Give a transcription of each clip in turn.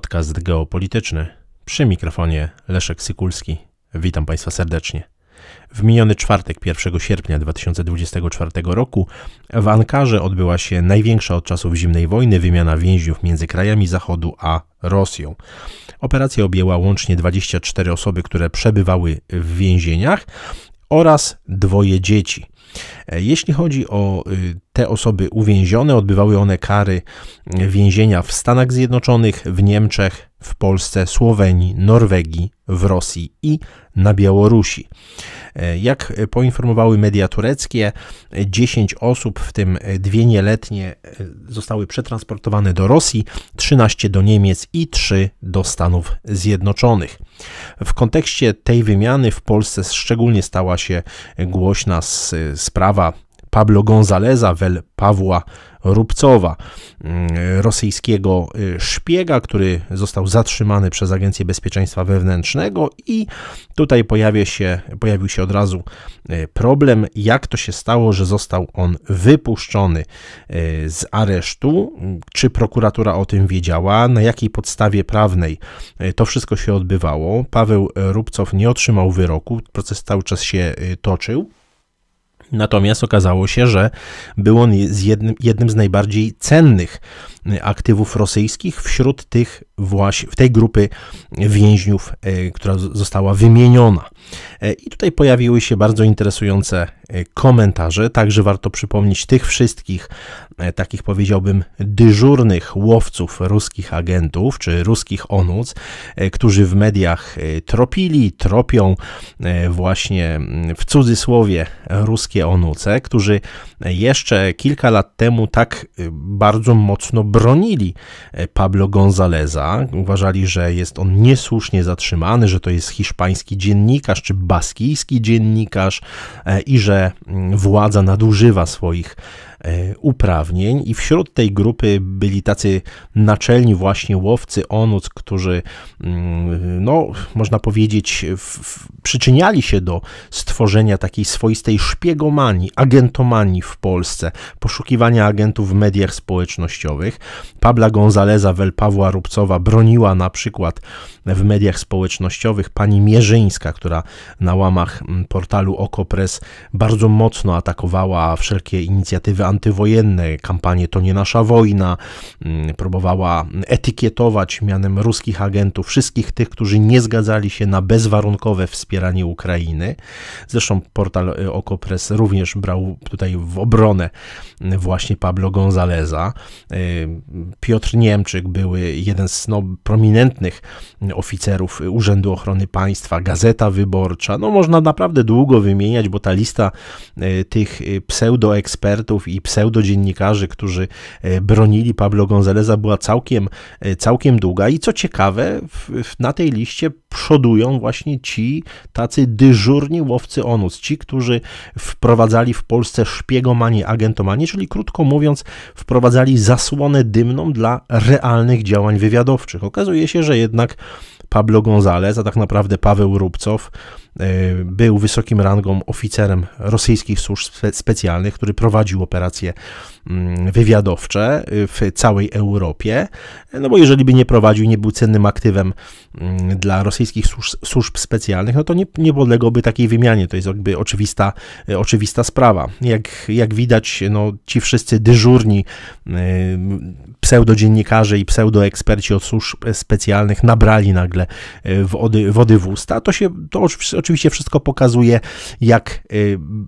podcast geopolityczny. Przy mikrofonie Leszek Sykulski. Witam Państwa serdecznie. W miniony czwartek, 1 sierpnia 2024 roku, w Ankarze odbyła się największa od czasów zimnej wojny wymiana więźniów między krajami Zachodu a Rosją. Operacja objęła łącznie 24 osoby, które przebywały w więzieniach, oraz dwoje dzieci. E, jeśli chodzi o y, te osoby uwięzione, odbywały one kary y, więzienia w Stanach Zjednoczonych, w Niemczech, w Polsce, Słowenii, Norwegii, w Rosji i na Białorusi. E, jak poinformowały media tureckie, 10 osób, w tym dwie nieletnie, e, zostały przetransportowane do Rosji, 13 do Niemiec i 3 do Stanów Zjednoczonych. W kontekście tej wymiany w Polsce szczególnie stała się głośna sprawa Pablo Gonzaleza, wel Pawła Rubcowa, mm, rosyjskiego y, szpiega, który został zatrzymany przez Agencję Bezpieczeństwa Wewnętrznego i tutaj pojawia się, pojawił się od razu y, problem, jak to się stało, że został on wypuszczony y, z aresztu, czy prokuratura o tym wiedziała, na jakiej podstawie prawnej to wszystko się odbywało. Paweł Rubcow nie otrzymał wyroku, proces cały czas się toczył. Natomiast okazało się, że był on z jednym, jednym z najbardziej cennych e, aktywów rosyjskich wśród tych właśnie, w tej grupy więźniów, e, która została wymieniona. E, I tutaj pojawiły się bardzo interesujące komentarze. Także warto przypomnieć tych wszystkich, takich powiedziałbym, dyżurnych łowców ruskich agentów czy ruskich onuc, którzy w mediach tropili, tropią właśnie mm, w cudzysłowie ruskie Jakie Onuce, którzy jeszcze kilka lat temu tak y, bardzo mocno bronili e, Pablo Gonzaleza. Uważali, że jest on niesłusznie zatrzymany, że to jest hiszpański dziennikarz czy baskijski dziennikarz e, i że mm, władza nadużywa swoich E, uprawnień i wśród tej grupy byli tacy naczelni właśnie łowcy onuc, którzy mm, no, można powiedzieć przyczyniali się do stworzenia takiej swoistej szpiegomanii, agentomanii w Polsce, poszukiwania agentów w mediach społecznościowych. Pabla Gonzaleza Wel Pawła Rubcowa broniła na przykład w mediach społecznościowych pani Mierzyńska, która na łamach mm, portalu Okopres bardzo mocno atakowała wszelkie inicjatywy antywojenne, kampanie To nie nasza wojna, mm, próbowała etykietować mianem ruskich agentów wszystkich tych, którzy nie zgadzali się na bezwarunkowe wspieranie Ukrainy. Zresztą portal e, Okopres również brał tutaj w obronę mm, właśnie Pablo Gonzaleza. E, Piotr Niemczyk był jeden z no, prominentnych mm, oficerów Urzędu Ochrony Państwa, Gazeta Wyborcza. No można naprawdę długo wymieniać, bo ta lista e, tych pseudoekspertów i i pseudodziennikarzy, którzy e, bronili Pablo Gonzaleza była całkiem, e, całkiem długa i co ciekawe na tej liście przodują właśnie ci tacy dyżurni łowcy onus, ci, którzy wprowadzali w Polsce szpiegomanię, agentomanię, czyli krótko mówiąc wprowadzali zasłonę dymną dla realnych działań wywiadowczych. Okazuje się, że jednak Pablo González, a tak naprawdę Paweł Rubcow, e, był wysokim rangą oficerem rosyjskich służb specjalnych, który prowadził operacje mm, wywiadowcze y, w całej Europie. E, no bo jeżeli by nie prowadził, nie był cennym aktywem mm, dla rosyjskich służb, służb specjalnych, no to nie, nie podległoby takiej wymianie. To jest jakby oczywista, e, oczywista sprawa. Jak, jak widać, no, ci wszyscy dyżurni pseudodziennikarze i pseudoeksperci od służb specjalnych nabrali nagle E, wody, wody w usta. To się to oczywiście wszystko pokazuje, jak e,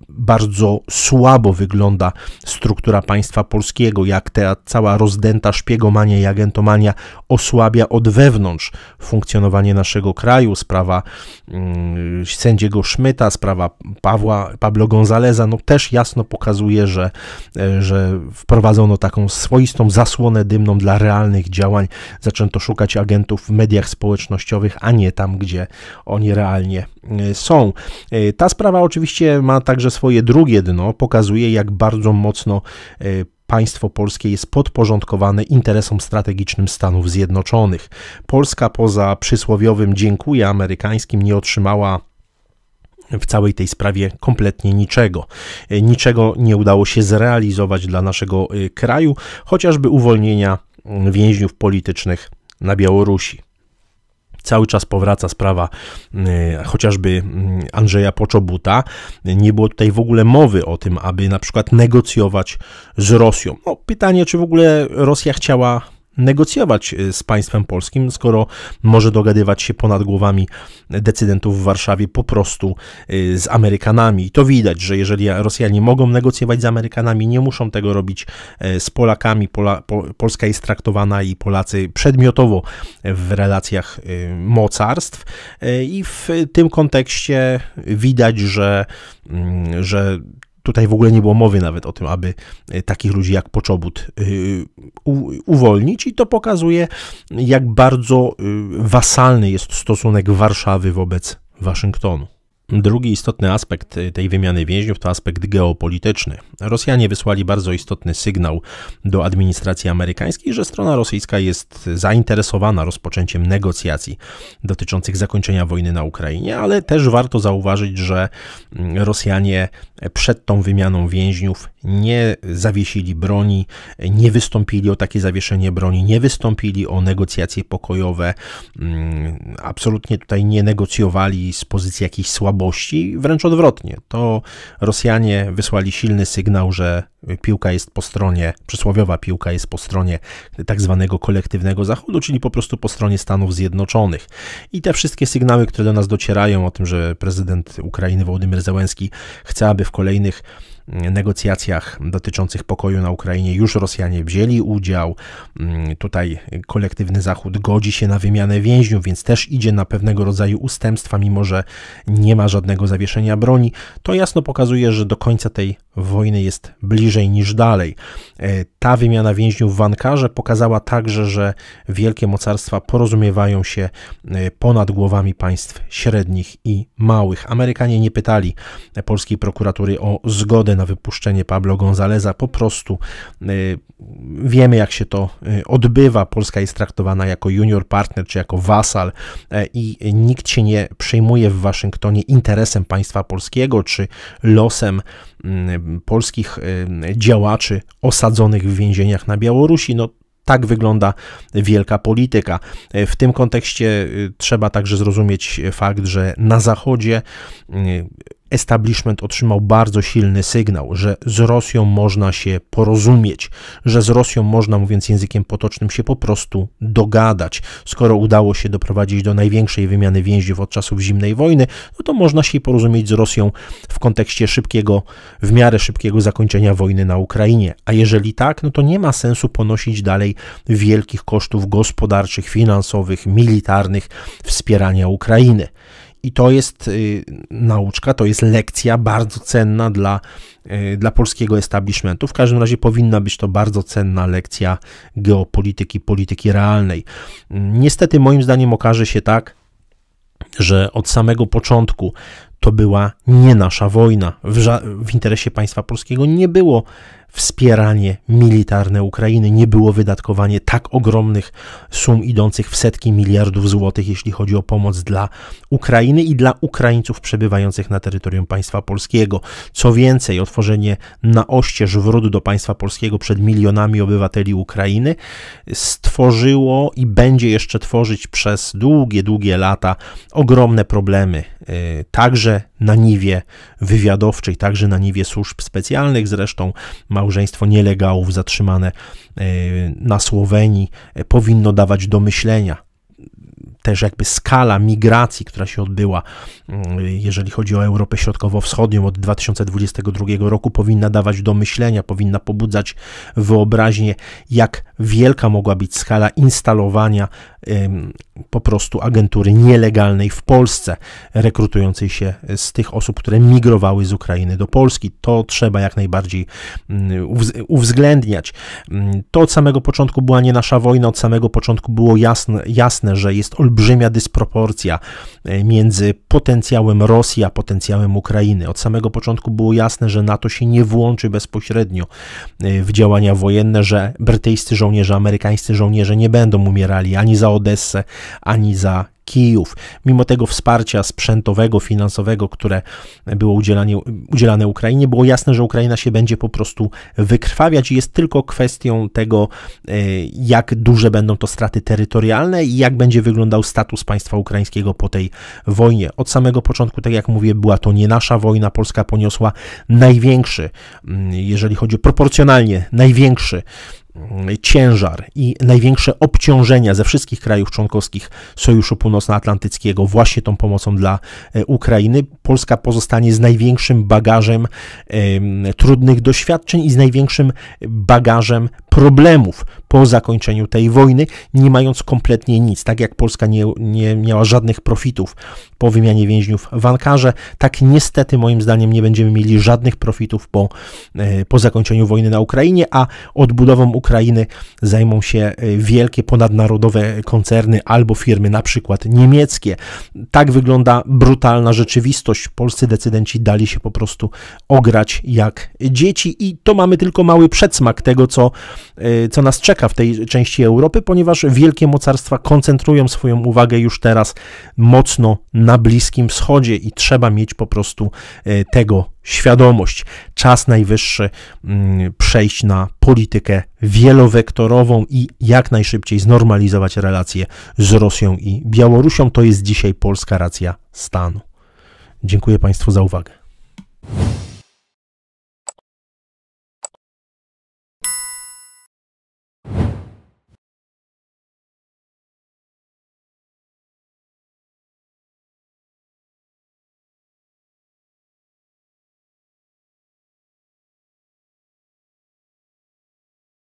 bardzo słabo wygląda struktura państwa polskiego, jak ta cała rozdęta szpiegomania i agentomania osłabia od wewnątrz funkcjonowanie naszego kraju. Sprawa mm, sędziego Szmyta, sprawa Pawła, Pablo Gonzaleza, no też jasno pokazuje, że, e, że wprowadzono taką swoistą zasłonę dymną dla realnych działań. Zaczęto szukać agentów w mediach społecznościowych, a nie tam, gdzie oni realnie e, są. E, ta sprawa oczywiście ma także swoje drugie dno, pokazuje jak bardzo mocno e, państwo polskie jest podporządkowane interesom strategicznym Stanów Zjednoczonych. Polska poza przysłowiowym dziękuję amerykańskim nie otrzymała w całej tej sprawie kompletnie niczego. Niczego nie udało się zrealizować dla naszego kraju, chociażby uwolnienia więźniów politycznych na Białorusi. Cały czas powraca sprawa e, chociażby mm, Andrzeja Poczobuta. Nie było tutaj w ogóle mowy o tym, aby na przykład negocjować z Rosją. No, pytanie, czy w ogóle Rosja chciała negocjować y, z państwem polskim, skoro może dogadywać się ponad głowami decydentów w Warszawie po prostu y, z Amerykanami. I to widać, że jeżeli Rosjanie mogą negocjować z Amerykanami, nie muszą tego robić y, z Polakami. Pola, Polska jest traktowana i Polacy przedmiotowo w relacjach mocarstw i w tym kontekście widać, że, mm, że tutaj w ogóle nie było mowy nawet o tym, aby e, takich ludzi jak Poczobut e, uwolnić i to pokazuje, jak bardzo e, wasalny jest stosunek Warszawy wobec Waszyngtonu. Drugi istotny aspekt y, tej wymiany więźniów to aspekt geopolityczny. Rosjanie wysłali bardzo istotny sygnał do administracji amerykańskiej, że strona rosyjska jest zainteresowana rozpoczęciem negocjacji dotyczących zakończenia wojny na Ukrainie, ale też warto zauważyć, że mm, Rosjanie przed tą wymianą więźniów nie zawiesili broni, nie wystąpili o takie zawieszenie broni, nie wystąpili o negocjacje pokojowe, mm, absolutnie tutaj nie negocjowali z pozycji jakiejś słabości słabości, wręcz odwrotnie. To Rosjanie wysłali silny sygnał, że piłka jest po stronie, przysłowiowa piłka jest po stronie tak zwanego kolektywnego Zachodu, czyli po prostu po stronie Stanów Zjednoczonych. I te wszystkie sygnały, które do nas docierają o tym, że prezydent Ukrainy Wołodymyr Zełenski chce, aby w kolejnych negocjacjach dotyczących pokoju na Ukrainie już Rosjanie wzięli udział. Mm, tutaj kolektywny Zachód godzi się na wymianę więźniów, więc też idzie na pewnego rodzaju ustępstwa, mimo że nie ma żadnego zawieszenia broni. To jasno pokazuje, że do końca tej wojny jest bliżej niż dalej. E, ta wymiana więźniów w Ankarze pokazała także, że wielkie mocarstwa porozumiewają się e, ponad głowami państw średnich i małych. Amerykanie nie pytali polskiej prokuratury o zgodę na wypuszczenie Pablo Gonzaleza, po prostu e, wiemy jak się to odbywa. Polska jest traktowana jako junior partner czy jako wasal i nikt się nie przejmuje w Waszyngtonie interesem państwa polskiego czy losem mm, polskich działaczy osadzonych w więzieniach na Białorusi. No, tak wygląda wielka polityka. E, w tym kontekście y, trzeba także zrozumieć fakt, że na Zachodzie y, establishment otrzymał bardzo silny sygnał, że z Rosją można się porozumieć, że z Rosją można, mówiąc językiem potocznym, się po prostu dogadać. Skoro udało się doprowadzić do największej wymiany więźniów od czasów zimnej wojny, no to można się porozumieć z Rosją w kontekście szybkiego, w miarę szybkiego zakończenia wojny na Ukrainie. A jeżeli tak, no to nie ma sensu ponosić dalej wielkich kosztów gospodarczych, finansowych, militarnych wspierania Ukrainy. I to jest y, nauczka, to jest lekcja bardzo cenna dla, y, dla polskiego establishmentu. W każdym razie powinna być to bardzo cenna lekcja geopolityki, polityki realnej. Niestety, moim zdaniem, okaże się tak, że od samego początku to była nie nasza wojna. W, w interesie państwa polskiego nie było wspieranie militarne Ukrainy, nie było wydatkowanie tak ogromnych sum idących w setki miliardów złotych, jeśli chodzi o pomoc dla Ukrainy i dla Ukraińców przebywających na terytorium państwa polskiego. Co więcej, otworzenie na oścież wrót do państwa polskiego przed milionami obywateli Ukrainy stworzyło i będzie jeszcze tworzyć przez długie, długie lata ogromne problemy, y, także na niwie wywiadowczej, także na niwie służb specjalnych. Zresztą ma małżeństwo nielegałów zatrzymane e, na Słowenii e, powinno dawać do myślenia też jakby skala migracji, która się odbyła, mm, jeżeli chodzi o Europę Środkowo-Wschodnią od 2022 roku, powinna dawać do myślenia, powinna pobudzać wyobraźnię, jak wielka mogła być skala instalowania po prostu agentury nielegalnej w Polsce, rekrutującej się z tych osób, które migrowały z Ukrainy do Polski. To trzeba jak najbardziej mm, uwzględniać. Mm, to od samego początku była nie nasza wojna, od samego początku było jasne, jasne że jest olbrzymia olbrzymia dysproporcja e, między potencjałem Rosji a potencjałem Ukrainy. Od samego początku było jasne, że NATO się nie włączy bezpośrednio e, w działania wojenne, że brytyjscy żołnierze, amerykańscy żołnierze nie będą umierali ani za Odessę, ani za Kijów. Mimo tego wsparcia sprzętowego, finansowego, które było udzielanie, udzielane Ukrainie, było jasne, że Ukraina się będzie po prostu wykrwawiać i jest tylko kwestią tego, e, jak duże będą to straty terytorialne i jak będzie wyglądał status państwa ukraińskiego po tej wojnie. Od samego początku, tak jak mówię, była to nie nasza wojna. Polska poniosła największy, mm, jeżeli chodzi o proporcjonalnie, największy Mm, ciężar i największe obciążenia ze wszystkich krajów członkowskich Sojuszu Północnoatlantyckiego właśnie tą pomocą dla e, Ukrainy, Polska pozostanie z największym bagażem trudnych doświadczeń i z największym bagażem problemów po zakończeniu tej wojny, nie mając kompletnie nic. Tak jak Polska nie, nie miała żadnych profitów po wymianie więźniów w Ankarze, tak niestety moim zdaniem nie będziemy mieli żadnych profitów po, e, po zakończeniu wojny na Ukrainie, a odbudową Ukrainy zajmą się e, wielkie ponadnarodowe koncerny albo firmy, na przykład niemieckie. Tak wygląda brutalna rzeczywistość. Polscy decydenci dali się po prostu ograć jak dzieci i to mamy tylko mały przedsmak tego, co Y, co nas czeka w tej części Europy, ponieważ wielkie mocarstwa koncentrują swoją uwagę już teraz mocno na Bliskim Wschodzie i trzeba mieć po prostu y, tego świadomość. Czas najwyższy mm, przejść na politykę wielowektorową i jak najszybciej znormalizować relacje z Rosją i Białorusią. To jest dzisiaj polska racja stanu. Dziękuję Państwu za uwagę.